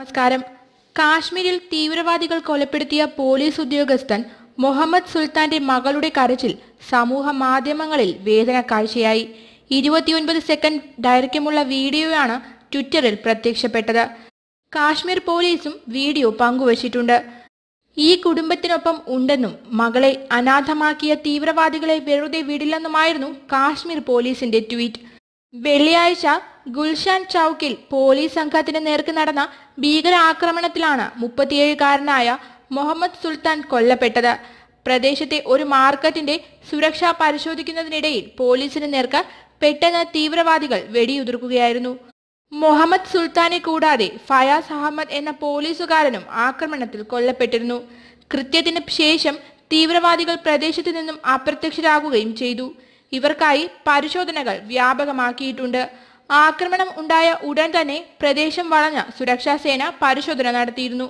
നമസ്കാരം കാശ്മീരിൽ തീവ്രവാദികൾ കൊലപ്പെടുത്തിയ പോലീസ് ഉദ്യോഗസ്ഥൻ മുഹമ്മദ് സുൽത്താന്റെ മകളുടെ കരച്ചിൽ സമൂഹ മാധ്യമങ്ങളിൽ വേദന കാഴ്ചയായി ഇരുപത്തിയൊൻപത് സെക്കൻഡ് ദൈർഘ്യമുള്ള വീഡിയോയാണ് ട്വിറ്ററിൽ പ്രത്യക്ഷപ്പെട്ടത് കാശ്മീർ പോലീസും വീഡിയോ പങ്കുവച്ചിട്ടുണ്ട് ഈ കുടുംബത്തിനൊപ്പം ഉണ്ടെന്നും മകളെ അനാഥമാക്കിയ തീവ്രവാദികളെ വെറുതെ വിടില്ലെന്നുമായിരുന്നു കാശ്മീർ പോലീസിന്റെ ട്വീറ്റ് വെള്ളിയാഴ്ച ഗുൽഷാൻ ചൌക്കിൽ പോലീസ് സംഘത്തിന് നേർക്ക് നടന്ന ഭീകരാക്രമണത്തിലാണ് മുപ്പത്തിയേഴുകാരനായ മുഹമ്മദ് സുൽത്താൻ കൊല്ലപ്പെട്ടത് പ്രദേശത്തെ ഒരു മാർക്കറ്റിന്റെ സുരക്ഷ പരിശോധിക്കുന്നതിനിടയിൽ പോലീസിന് നേർക്ക് പെട്ടെന്ന് തീവ്രവാദികൾ വെടിയുതിർക്കുകയായിരുന്നു മുഹമ്മദ് സുൽത്താനെ കൂടാതെ ഫയാസ് അഹമ്മദ് എന്ന പോലീസുകാരനും ആക്രമണത്തിൽ കൊല്ലപ്പെട്ടിരുന്നു കൃത്യത്തിന് ശേഷം തീവ്രവാദികൾ പ്രദേശത്തു നിന്നും അപ്രത്യക്ഷരാകുകയും ചെയ്തു ഇവർക്കായി പരിശോധനകൾ വ്യാപകമാക്കിയിട്ടുണ്ട് ആക്രമണം ഉണ്ടായ ഉടൻ തന്നെ പ്രദേശം വളഞ്ഞ സുരക്ഷാസേന പരിശോധന നടത്തിയിരുന്നു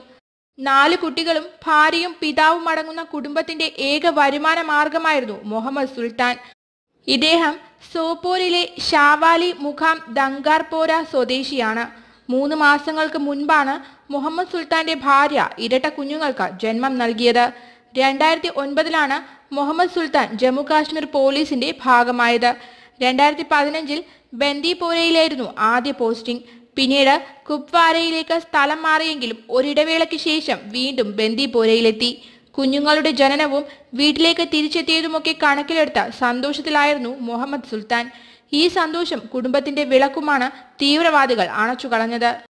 നാല് കുട്ടികളും ഭാര്യയും പിതാവും അടങ്ങുന്ന കുടുംബത്തിന്റെ ഏക വരുമാന മാർഗമായിരുന്നു മുഹമ്മദ് സുൽത്താൻ ഇദ്ദേഹം സോപോരിലെ ഷാവാലി മുഖാം ദങ്കാർപോര സ്വദേശിയാണ് മൂന്ന് മാസങ്ങൾക്ക് മുൻപാണ് മുഹമ്മദ് സുൽത്താന്റെ ഭാര്യ ഇരട്ട കുഞ്ഞുങ്ങൾക്ക് ജന്മം നൽകിയത് രണ്ടായിരത്തി ഒൻപതിലാണ് മുഹമ്മദ് സുൽത്താൻ ജമ്മു കാശ്മീർ പോലീസിന്റെ ഭാഗമായത് രണ്ടായിരത്തി പതിനഞ്ചിൽ ബന്ദിപോരയിലായിരുന്നു ആദ്യ പോസ്റ്റിംഗ് പിന്നീട് കുപ്വാരയിലേക്ക് സ്ഥലം മാറിയെങ്കിലും ഒരിടവേളയ്ക്ക് ശേഷം വീണ്ടും ബന്ദിപോരയിലെത്തി കുഞ്ഞുങ്ങളുടെ ജനനവും വീട്ടിലേക്ക് തിരിച്ചെത്തിയതുമൊക്കെ കണക്കിലെടുത്ത സന്തോഷത്തിലായിരുന്നു മുഹമ്മദ് സുൽത്താൻ ഈ സന്തോഷം കുടുംബത്തിന്റെ വിളക്കുമാണ് തീവ്രവാദികൾ അണച്ചുകളഞ്ഞത്